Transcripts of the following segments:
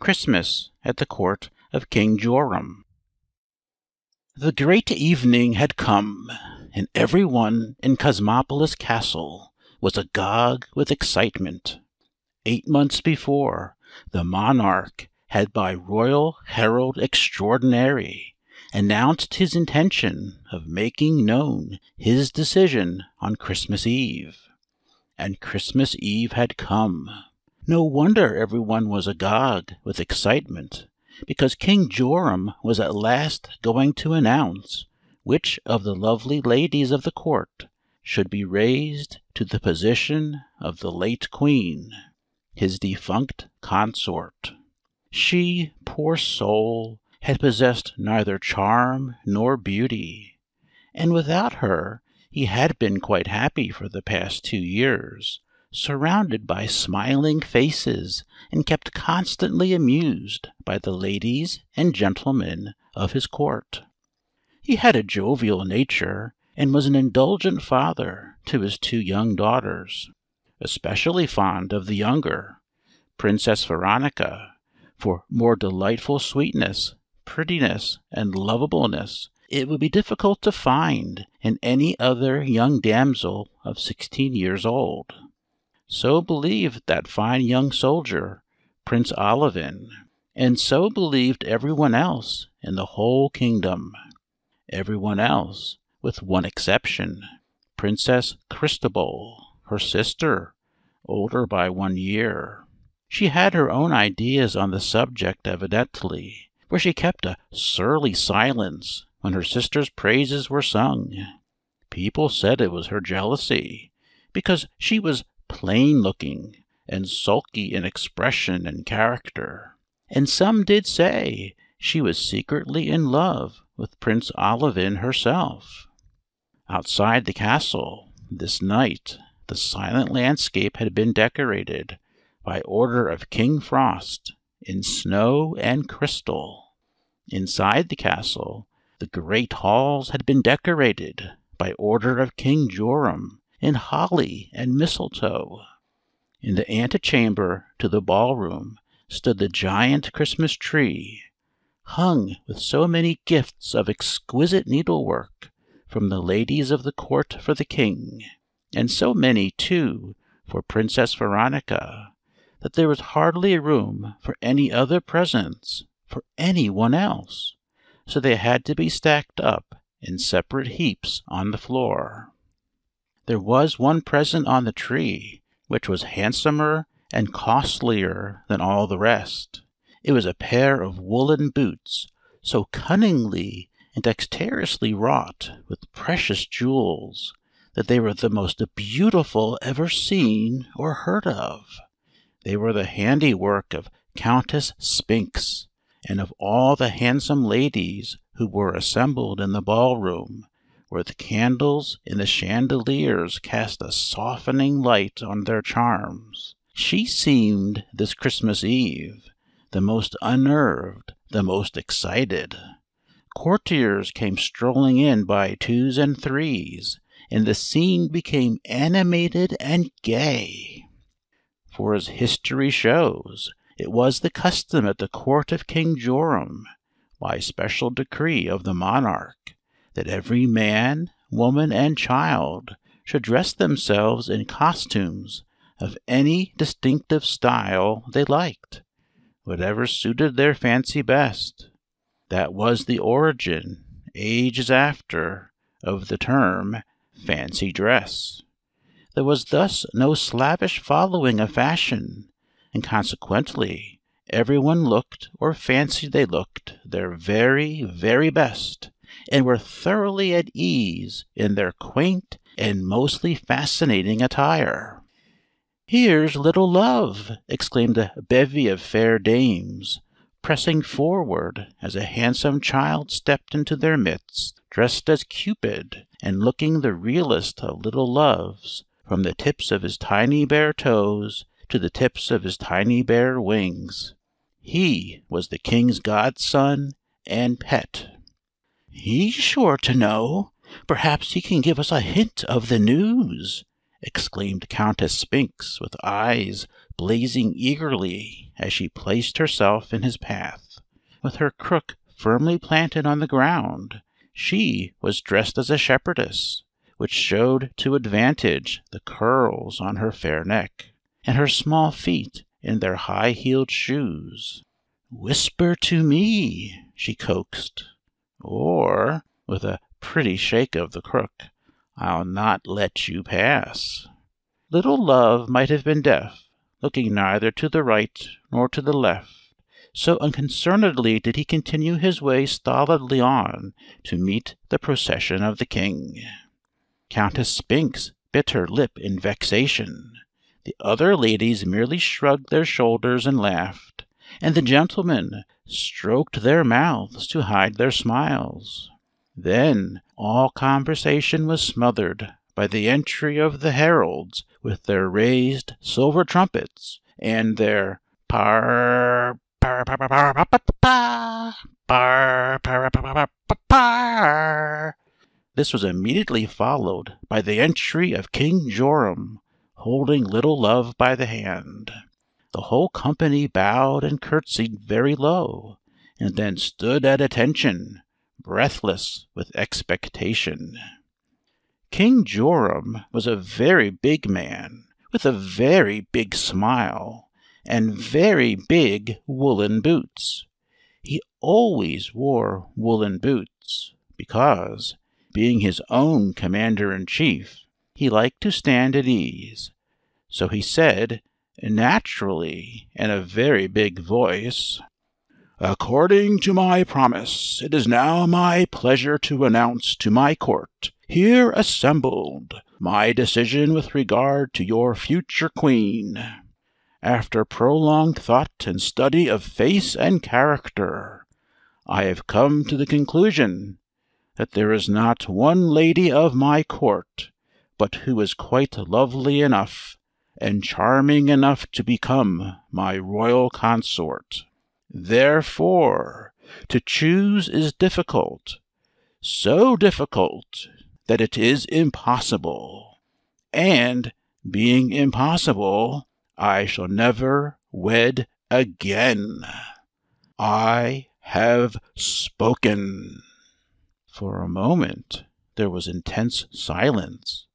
CHRISTMAS AT THE COURT OF KING JORAM The great evening had come, and every one in Cosmopolis Castle was agog with excitement. Eight months before, the monarch had by Royal Herald Extraordinary announced his intention of making known his decision on Christmas Eve. And Christmas Eve had come. No wonder every one was agog with excitement, because King Joram was at last going to announce which of the lovely ladies of the court should be raised to the position of the late queen, his defunct consort. She, poor soul, had possessed neither charm nor beauty, and without her he had been quite happy for the past two years surrounded by smiling faces, and kept constantly amused by the ladies and gentlemen of his court. He had a jovial nature, and was an indulgent father to his two young daughters, especially fond of the younger, Princess Veronica, for more delightful sweetness, prettiness, and lovableness it would be difficult to find in any other young damsel of sixteen years old. So believed that fine young soldier, Prince Olivin, and so believed everyone else in the whole kingdom. Everyone else, with one exception Princess Christabel, her sister, older by one year. She had her own ideas on the subject, evidently, for she kept a surly silence when her sister's praises were sung. People said it was her jealousy, because she was plain looking, and sulky in expression and character, and some did say she was secretly in love with Prince Olivin herself. Outside the castle, this night, the silent landscape had been decorated, by order of King Frost, in snow and crystal. Inside the castle, the great halls had been decorated, by order of King Joram, and holly and mistletoe. In the antechamber to the ballroom stood the giant Christmas tree, hung with so many gifts of exquisite needlework from the ladies of the court for the king, and so many, too, for Princess Veronica, that there was hardly room for any other presents for any one else, so they had to be stacked up in separate heaps on the floor. There was one present on the tree which was handsomer and costlier than all the rest. It was a pair of woollen boots, so cunningly and dexterously wrought with precious jewels that they were the most beautiful ever seen or heard of. They were the handiwork of Countess Spinks, and of all the handsome ladies who were assembled in the ballroom where the candles in the chandeliers cast a softening light on their charms, she seemed this Christmas Eve the most unnerved, the most excited. Courtiers came strolling in by twos and threes, and the scene became animated and gay. For as history shows, it was the custom at the court of King Joram, by special decree of the monarch, that every man, woman, and child should dress themselves in costumes of any distinctive style they liked, whatever suited their fancy best. That was the origin, ages after, of the term fancy dress. There was thus no slavish following of fashion, and consequently everyone looked or fancied they looked their very, very best and were thoroughly at ease in their quaint and mostly fascinating attire. Here's little love! exclaimed a bevy of fair dames, pressing forward as a handsome child stepped into their midst, dressed as Cupid, and looking the realest of little loves, from the tips of his tiny bare toes to the tips of his tiny bare wings. He was the king's godson and pet. "He's sure to know. Perhaps he can give us a hint of the news," exclaimed Countess Spinks, with eyes blazing eagerly as she placed herself in his path. With her crook firmly planted on the ground, she was dressed as a shepherdess, which showed to advantage the curls on her fair neck, and her small feet in their high heeled shoes. "Whisper to me," she coaxed. Or," with a pretty shake of the crook, "I'll not let you pass." Little Love might have been deaf, looking neither to the right nor to the left, so unconcernedly did he continue his way stolidly on to meet the procession of the King. Countess Spinks bit her lip in vexation. The other ladies merely shrugged their shoulders and laughed and the gentlemen stroked their mouths to hide their smiles. Then all conversation was smothered by the entry of the heralds with their raised silver trumpets and their par par par par par par par par par par par this was immediately followed by the entry of King Joram, holding Little Love by the hand. The whole company bowed and curtsied very low, and then stood at attention, breathless with expectation. King Joram was a very big man, with a very big smile, and very big woolen boots. He always wore woolen boots, because, being his own commander in chief, he liked to stand at ease. So he said naturally, in a very big voice. According to my promise, it is now my pleasure to announce to my court, here assembled, my decision with regard to your future queen. After prolonged thought and study of face and character, I have come to the conclusion that there is not one lady of my court but who is quite lovely enough and charming enough to become my royal consort. Therefore, to choose is difficult, so difficult that it is impossible. And, being impossible, I shall never wed again. I have spoken. For a moment there was intense silence.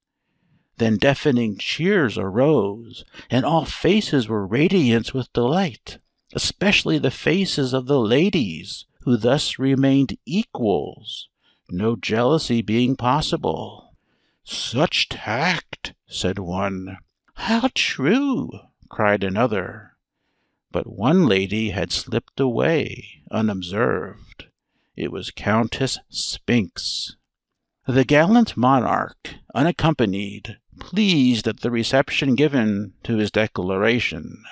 Then deafening cheers arose, and all faces were radiant with delight, especially the faces of the ladies, who thus remained equals, no jealousy being possible. "Such tact!" said one. "How true!" cried another. But one lady had slipped away unobserved. It was Countess Spinks. The gallant monarch, unaccompanied, pleased at the reception given to his declaration,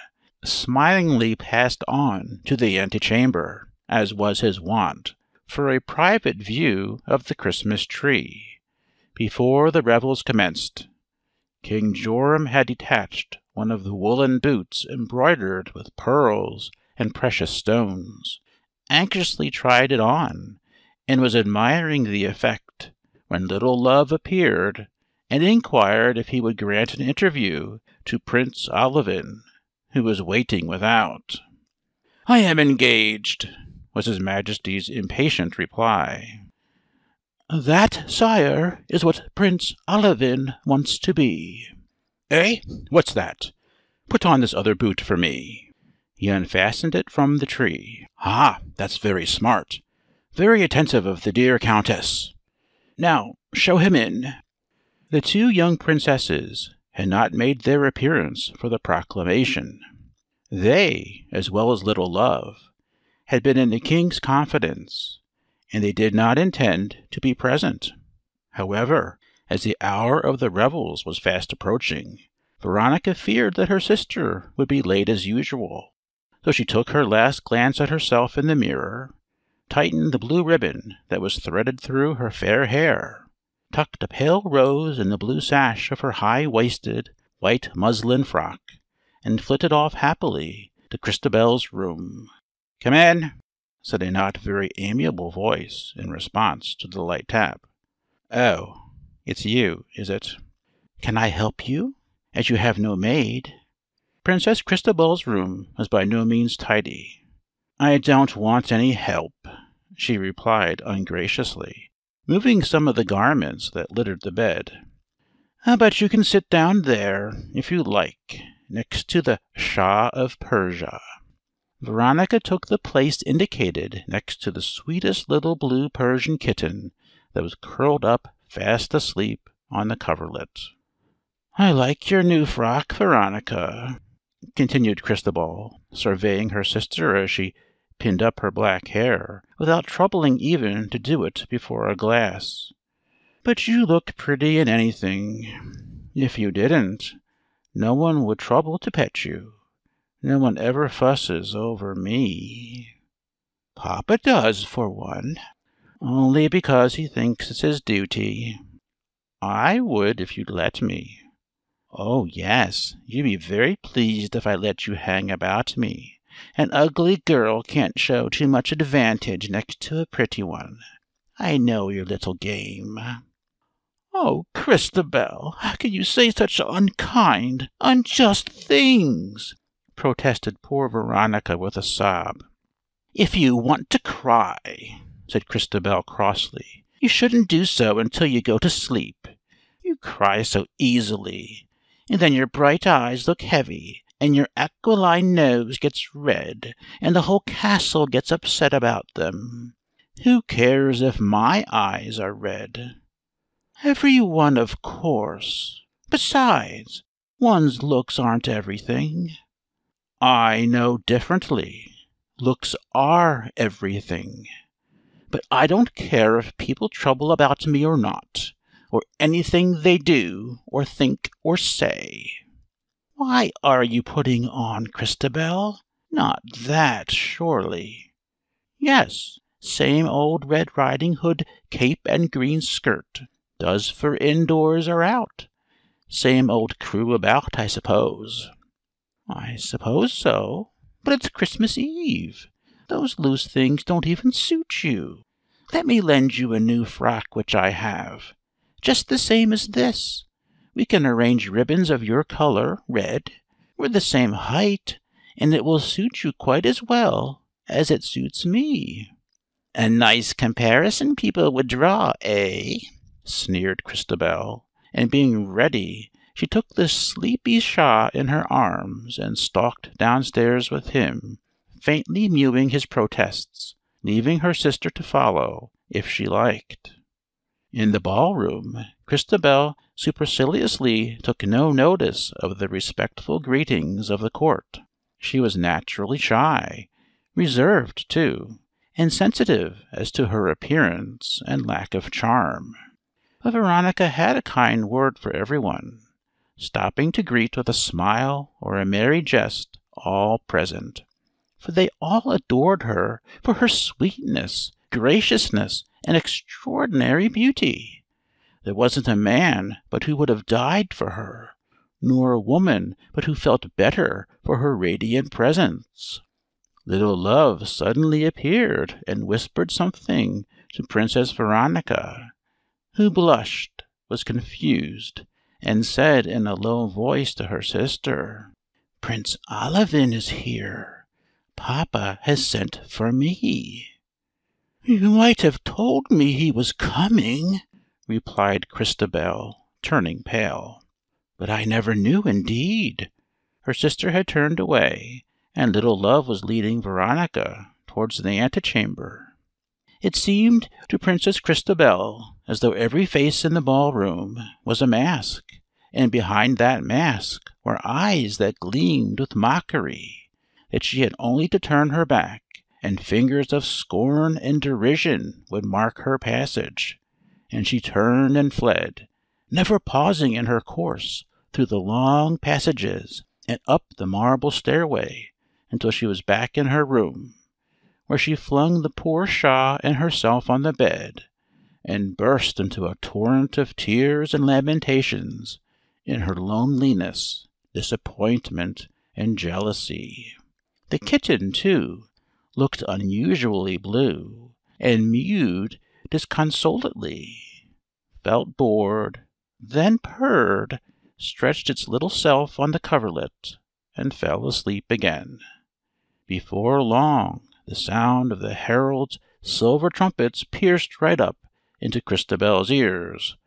smilingly passed on to the antechamber, as was his wont, for a private view of the Christmas tree. Before the revels commenced, King Joram had detached one of the woolen boots embroidered with pearls and precious stones, anxiously tried it on, and was admiring the effect, when little Love appeared and inquired if he would grant an interview to Prince Olivin, who was waiting without. I am engaged, was His Majesty's impatient reply. That, sire, is what Prince Olivin wants to be. Eh? What's that? Put on this other boot for me. He unfastened it from the tree. Ah, that's very smart. Very attentive of the dear Countess. Now, show him in. The two young princesses had not made their appearance for the proclamation. They, as well as little Love, had been in the king's confidence, and they did not intend to be present. However, as the hour of the revels was fast approaching, Veronica feared that her sister would be late as usual, so she took her last glance at herself in the mirror, tightened the blue ribbon that was threaded through her fair hair, tucked a pale rose in the blue sash of her high waisted, white muslin frock, and flitted off happily to Christabel's room. "Come in," said a not very amiable voice in response to the light tap. "Oh, it's you, is it? Can I help you, as you have no maid?" Princess Christabel's room was by no means tidy. "I don't want any help," she replied ungraciously moving some of the garments that littered the bed. "But you can sit down there, if you like, next to the Shah of Persia." Veronica took the place indicated next to the sweetest little blue Persian kitten that was curled up fast asleep on the coverlet. "I like your new frock, Veronica," continued Cristobal, surveying her sister as she pinned up her black hair without troubling even to do it before a glass. But you look pretty in anything. If you didn't, no one would trouble to pet you. No one ever fusses over me. Papa does, for one. Only because he thinks it's his duty. I would if you'd let me. Oh, yes, you'd be very pleased if I let you hang about me. An ugly girl can't show too much advantage next to a pretty one. I know your little game." "Oh, Christabel, how can you say such unkind, unjust things!" protested poor Veronica with a sob. "If you want to cry," said Christabel, crossly, "you shouldn't do so until you go to sleep. You cry so easily, and then your bright eyes look heavy and your aquiline nose gets red, and the whole castle gets upset about them. Who cares if my eyes are red? Every one, of course. Besides, one's looks aren't everything. I know differently. Looks are everything. But I don't care if people trouble about me or not, or anything they do, or think, or say. Why are you putting on, Christabel? Not that, surely?" "Yes, same old Red Riding Hood cape and green skirt. Does for indoors or out. Same old crew about, I suppose." "I suppose so. But it's Christmas Eve. Those loose things don't even suit you. Let me lend you a new frock which I have, just the same as this. We can arrange ribbons of your color red. We're the same height, and it will suit you quite as well as it suits me." "A nice comparison people would draw, eh?" sneered Christabel, and being ready she took the sleepy Shah in her arms and stalked downstairs with him, faintly mewing his protests, leaving her sister to follow if she liked. In the ballroom Christabel superciliously took no notice of the respectful greetings of the court. She was naturally shy, reserved, too, and sensitive as to her appearance and lack of charm. But Veronica had a kind word for everyone, stopping to greet with a smile or a merry jest all present, for they all adored her for her sweetness graciousness, and extraordinary beauty. There wasn't a man but who would have died for her, nor a woman but who felt better for her radiant presence. Little Love suddenly appeared and whispered something to Princess Veronica, who blushed, was confused, and said in a low voice to her sister, Prince Olivin is here. Papa has sent for me. "You might have told me he was coming," replied Christabel, turning pale. "But I never knew, indeed." Her sister had turned away, and little Love was leading Veronica towards the antechamber. It seemed to Princess Christabel as though every face in the ballroom was a mask, and behind that mask were eyes that gleamed with mockery, that she had only to turn her back and fingers of scorn and derision would mark her passage, and she turned and fled, never pausing in her course through the long passages and up the marble stairway until she was back in her room, where she flung the poor Shah and herself on the bed, and burst into a torrent of tears and lamentations in her loneliness, disappointment, and jealousy. The kitten, too, looked unusually blue, and mewed disconsolately, felt bored, then purred, stretched its little self on the coverlet, and fell asleep again. Before long the sound of the herald's silver trumpets pierced right up into Christabel's ears.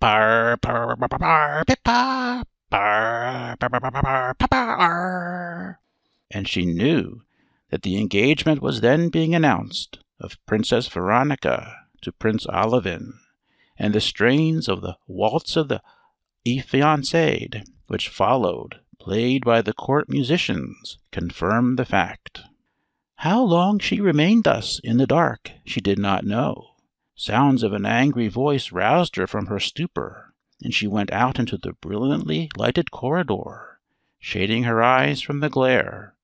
Parr, parr, parr, parr, pippa, parr, parr, parr, parr, parr, parr, and she knew that the engagement was then being announced of Princess Veronica to Prince Olivin, and the strains of the Waltz of the Affianced, which followed, played by the court musicians, confirmed the fact. How long she remained thus in the dark she did not know. Sounds of an angry voice roused her from her stupor, and she went out into the brilliantly lighted corridor, shading her eyes from the glare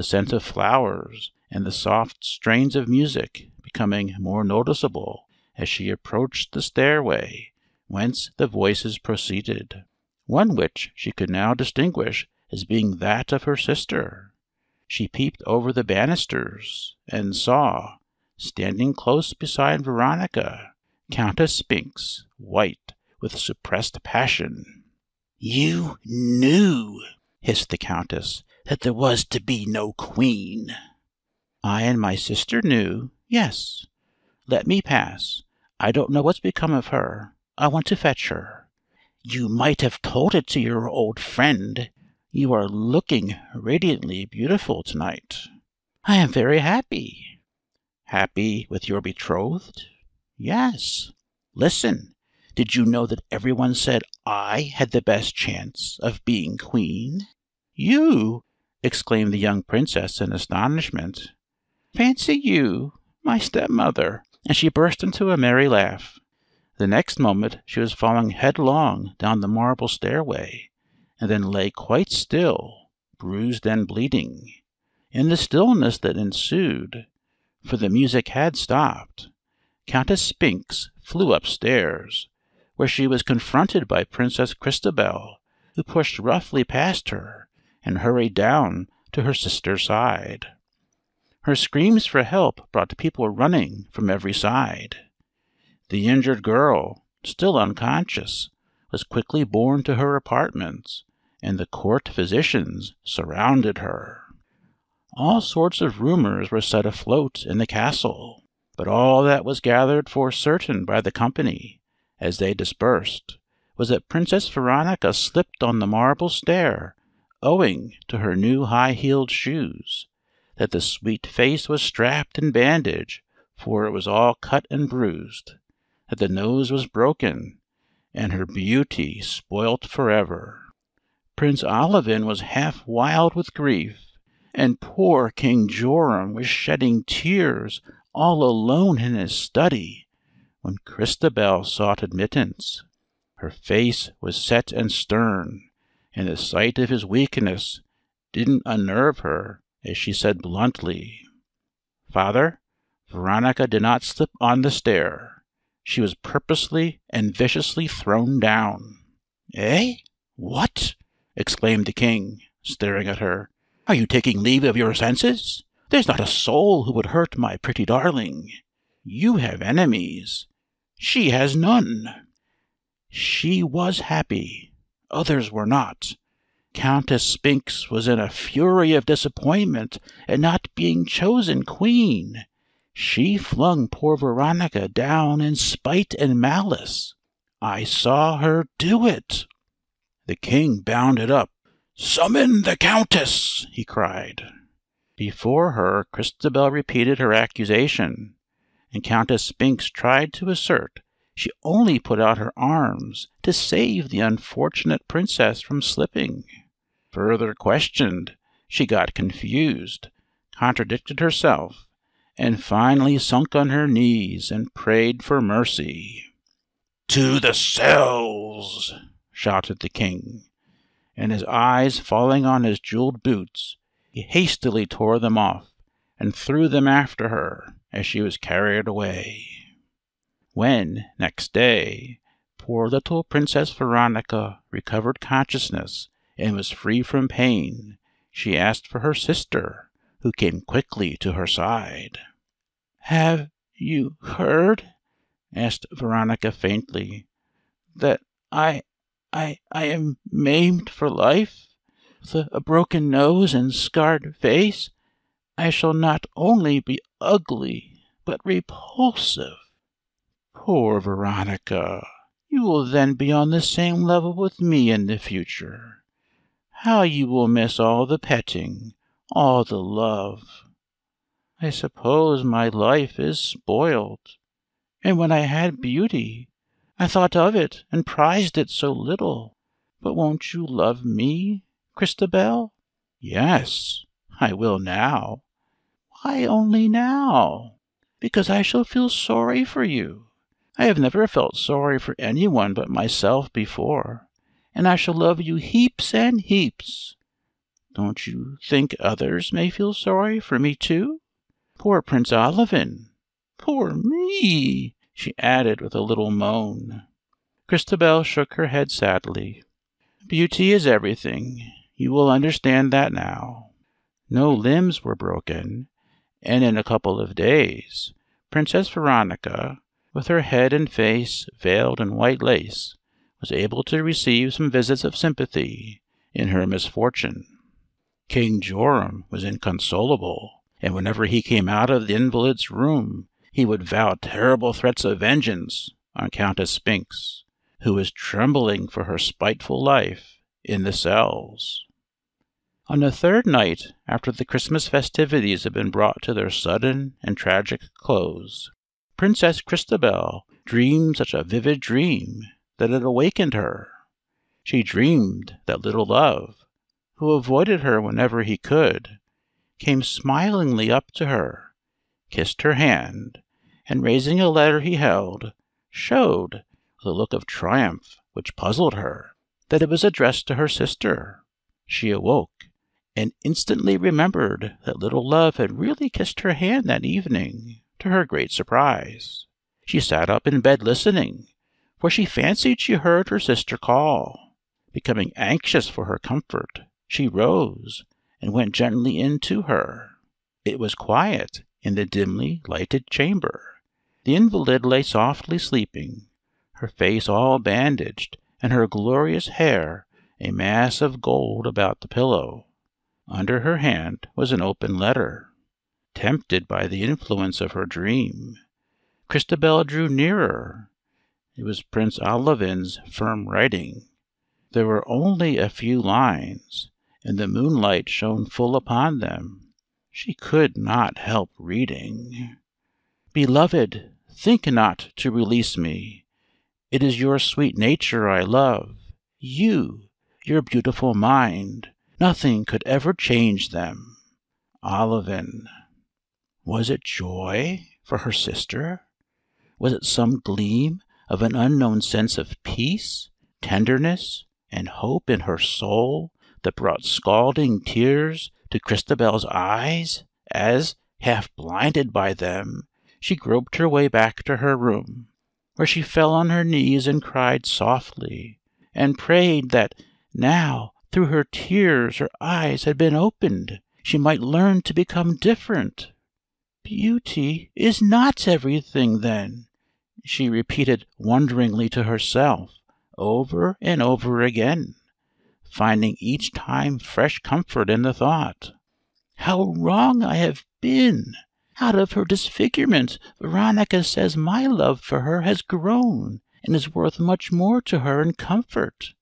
the scent of flowers and the soft strains of music becoming more noticeable as she approached the stairway whence the voices proceeded, one which she could now distinguish as being that of her sister. She peeped over the banisters, and saw, standing close beside Veronica, Countess Spinks, white with suppressed passion. "You knew!" hissed the Countess that there was to be no Queen." "I and my sister knew yes. Let me pass. I don't know what's become of her. I want to fetch her." "You might have told it to your old friend. You are looking radiantly beautiful to night." "I am very happy." "Happy with your betrothed?" "Yes." "Listen. Did you know that everyone said I had the best chance of being Queen?" "You! exclaimed the young princess in astonishment. "Fancy you, my stepmother!" and she burst into a merry laugh. The next moment she was falling headlong down the marble stairway, and then lay quite still, bruised and bleeding. In the stillness that ensued, for the music had stopped, Countess Spinks flew upstairs, where she was confronted by Princess Christabel, who pushed roughly past her, and hurried down to her sister's side. Her screams for help brought people running from every side. The injured girl, still unconscious, was quickly borne to her apartments, and the court physicians surrounded her. All sorts of rumors were set afloat in the castle, but all that was gathered for certain by the company, as they dispersed, was that Princess Veronica slipped on the marble stair owing to her new high heeled shoes, that the sweet face was strapped and bandaged, for it was all cut and bruised, that the nose was broken, and her beauty spoilt forever. Prince Oliven was half wild with grief, and poor King Joram was shedding tears all alone in his study when Christabel sought admittance. Her face was set and stern and the sight of his weakness didn't unnerve her as she said bluntly: "Father, Veronica did not slip on the stair. She was purposely and viciously thrown down." "Eh? What!" exclaimed the king, staring at her. "Are you taking leave of your senses? There's not a soul who would hurt my pretty darling. You have enemies; she has none." She was happy others were not. Countess Spinks was in a fury of disappointment at not being chosen queen. She flung poor Veronica down in spite and malice. I saw her do it. The king bounded up. Summon the countess, he cried. Before her, Christabel repeated her accusation, and Countess Spinks tried to assert she only put out her arms to save the unfortunate princess from slipping. Further questioned, she got confused, contradicted herself, and finally sunk on her knees and prayed for mercy. "To the cells!" shouted the king, and his eyes falling on his jeweled boots, he hastily tore them off, and threw them after her as she was carried away. When, next day, poor little Princess Veronica recovered consciousness and was free from pain, she asked for her sister, who came quickly to her side. "Have you heard," asked Veronica faintly, "that I I am maimed for life? With a broken nose and scarred face, I shall not only be ugly, but repulsive. Poor Veronica! You will then be on the same level with me in the future. How you will miss all the petting, all the love! I suppose my life is spoiled. And when I had beauty, I thought of it and prized it so little. But won't you love me, Christabel? Yes, I will now. Why only now? Because I shall feel sorry for you. I have never felt sorry for any one but myself before, and I shall love you heaps and heaps. Don't you think others may feel sorry for me too? Poor Prince Olivin! Poor me!" she added with a little moan. Christabel shook her head sadly. "Beauty is everything. You will understand that now. No limbs were broken, and in a couple of days Princess Veronica with her head and face veiled in white lace, was able to receive some visits of sympathy in her misfortune. King Joram was inconsolable, and whenever he came out of the invalid's room he would vow terrible threats of vengeance on Countess Spinks, who was trembling for her spiteful life in the cells. On the third night after the Christmas festivities had been brought to their sudden and tragic close, Princess Christabel dreamed such a vivid dream that it awakened her. She dreamed that little Love, who avoided her whenever he could, came smilingly up to her, kissed her hand, and raising a letter he held, showed, with a look of triumph which puzzled her, that it was addressed to her sister. She awoke, and instantly remembered that little Love had really kissed her hand that evening. To her great surprise, she sat up in bed listening, for she fancied she heard her sister call. Becoming anxious for her comfort, she rose and went gently in to her. It was quiet in the dimly lighted chamber. The invalid lay softly sleeping, her face all bandaged, and her glorious hair a mass of gold about the pillow. Under her hand was an open letter. Tempted by the influence of her dream, Christabel drew nearer. It was Prince Olivin's firm writing. There were only a few lines, and the moonlight shone full upon them. She could not help reading: "Beloved, think not to release me. It is your sweet nature I love. You, your beautiful mind. Nothing could ever change them. Olivin. Was it joy for her sister? Was it some gleam of an unknown sense of peace, tenderness, and hope in her soul that brought scalding tears to Christabel's eyes as, half blinded by them, she groped her way back to her room, where she fell on her knees and cried softly, and prayed that now through her tears her eyes had been opened, she might learn to become different. "Beauty is not everything, then," she repeated wonderingly to herself, over and over again, finding each time fresh comfort in the thought. "How wrong I have been! Out of her disfigurement Veronica says my love for her has grown, and is worth much more to her in comfort.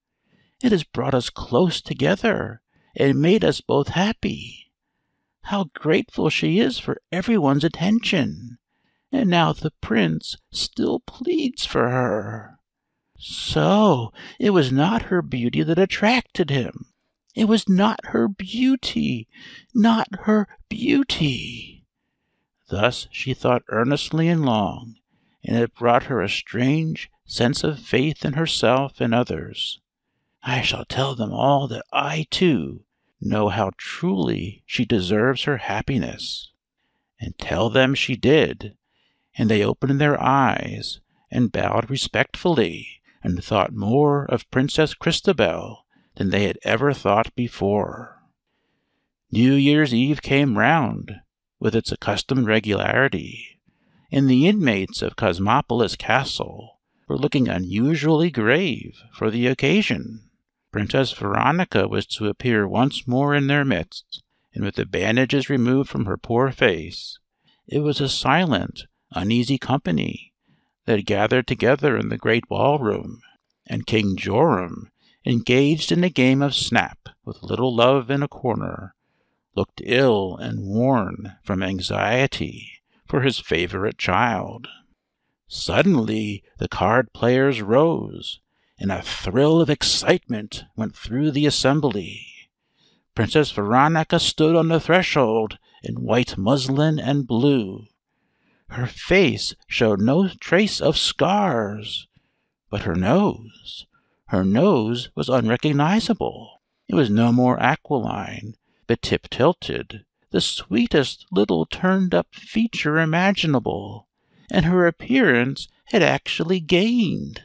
It has brought us close together, and made us both happy how grateful she is for everyone's attention, and now the prince still pleads for her. So it was not her beauty that attracted him. It was not her beauty, not her beauty. Thus she thought earnestly and long, and it brought her a strange sense of faith in herself and others. I shall tell them all that I, too, know how truly she deserves her happiness, and tell them she did, and they opened their eyes and bowed respectfully, and thought more of Princess Christabel than they had ever thought before. New Year's Eve came round with its accustomed regularity, and the inmates of Cosmopolis Castle were looking unusually grave for the occasion. Princess Veronica was to appear once more in their midst, and with the bandages removed from her poor face, it was a silent, uneasy company that had gathered together in the great ballroom, and King Joram, engaged in a game of snap with little Love in a corner, looked ill and worn from anxiety for his favorite child. Suddenly the card players rose, and a thrill of excitement went through the assembly. Princess Veronica stood on the threshold in white muslin and blue. Her face showed no trace of scars, but her nose, her nose was unrecognizable. It was no more aquiline, but tip tilted, the sweetest little turned up feature imaginable, and her appearance had actually gained.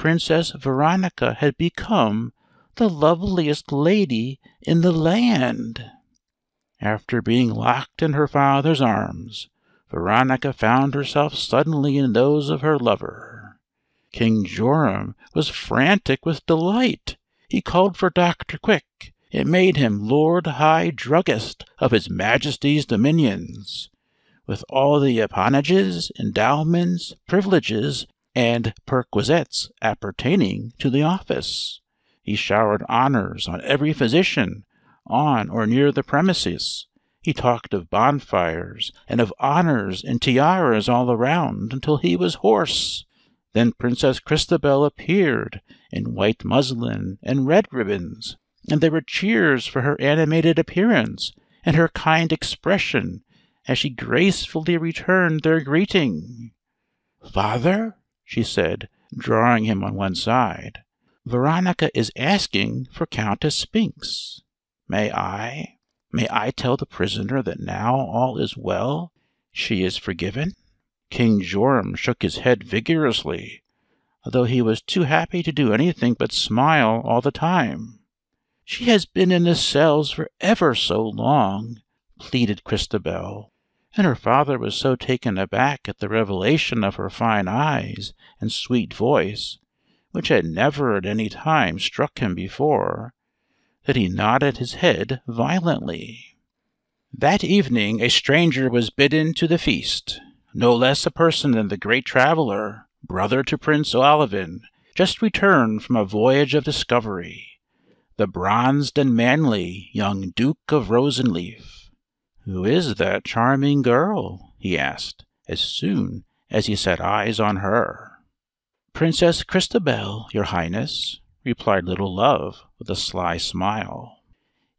Princess Veronica had become the loveliest lady in the land. After being locked in her father's arms, Veronica found herself suddenly in those of her lover. King Joram was frantic with delight. He called for Dr. Quick, it made him Lord High Druggist of His Majesty's dominions, with all the appanages, endowments, privileges and perquisites appertaining to the office. He showered honors on every physician on or near the premises. He talked of bonfires and of honors and tiaras all around until he was hoarse. Then Princess Christabel appeared in white muslin and red ribbons, and there were cheers for her animated appearance and her kind expression as she gracefully returned their greeting. Father? she said, drawing him on one side. "Veronica is asking for Countess Spinks. May I may I tell the prisoner that now all is well, she is forgiven?" King Joram shook his head vigorously, though he was too happy to do anything but smile all the time. "She has been in the cells for ever so long," pleaded Christabel and her father was so taken aback at the revelation of her fine eyes and sweet voice, which had never at any time struck him before, that he nodded his head violently. That evening a stranger was bidden to the feast, no less a person than the great traveller, brother to Prince Olivin, just returned from a voyage of discovery, the bronzed and manly young Duke of Rosenleaf. "Who is that charming girl?" he asked, as soon as he set eyes on her. "Princess Christabel, your Highness," replied little Love, with a sly smile.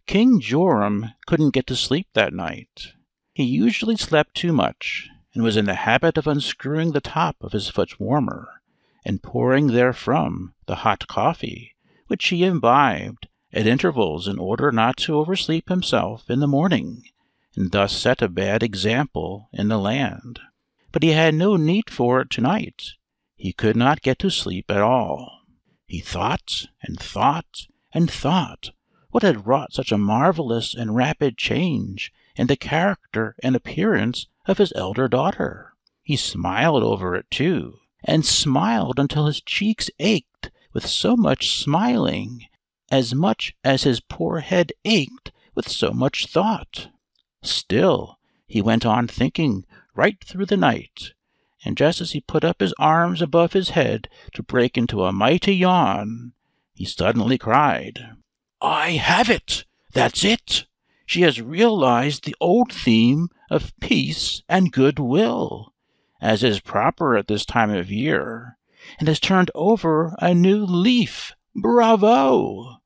King Joram couldn't get to sleep that night. He usually slept too much, and was in the habit of unscrewing the top of his foot warmer, and pouring therefrom the hot coffee which he imbibed at intervals in order not to oversleep himself in the morning and thus set a bad example in the land. But he had no need for it tonight. He could not get to sleep at all. He thought and thought and thought what had wrought such a marvelous and rapid change in the character and appearance of his elder daughter. He smiled over it too, and smiled until his cheeks ached with so much smiling, as much as his poor head ached with so much thought. Still he went on thinking right through the night, and just as he put up his arms above his head to break into a mighty yawn, he suddenly cried: "I have it! That's it! She has realized the old theme of peace and good will, as is proper at this time of year, and has turned over a new leaf! Bravo!"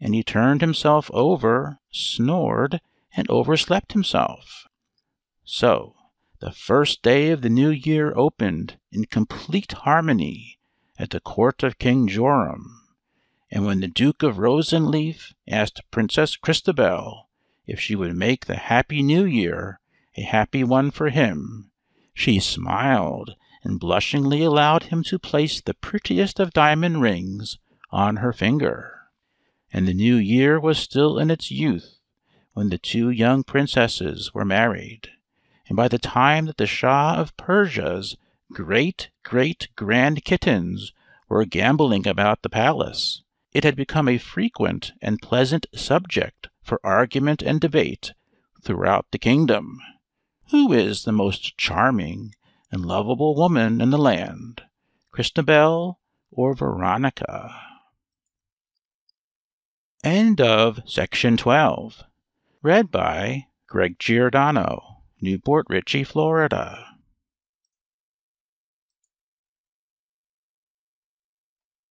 And he turned himself over, snored and overslept himself. So, the first day of the new year opened in complete harmony at the court of King Joram, and when the Duke of Rosenleaf asked Princess Christabel if she would make the happy new year a happy one for him, she smiled and blushingly allowed him to place the prettiest of diamond rings on her finger. And the new year was still in its youth when the two young princesses were married, and by the time that the Shah of Persia's great great grand kittens were gamboling about the palace, it had become a frequent and pleasant subject for argument and debate throughout the kingdom. Who is the most charming and lovable woman in the land, Christabel or Veronica? End of section 12. Read by Greg Giordano, Newport Richey, Florida.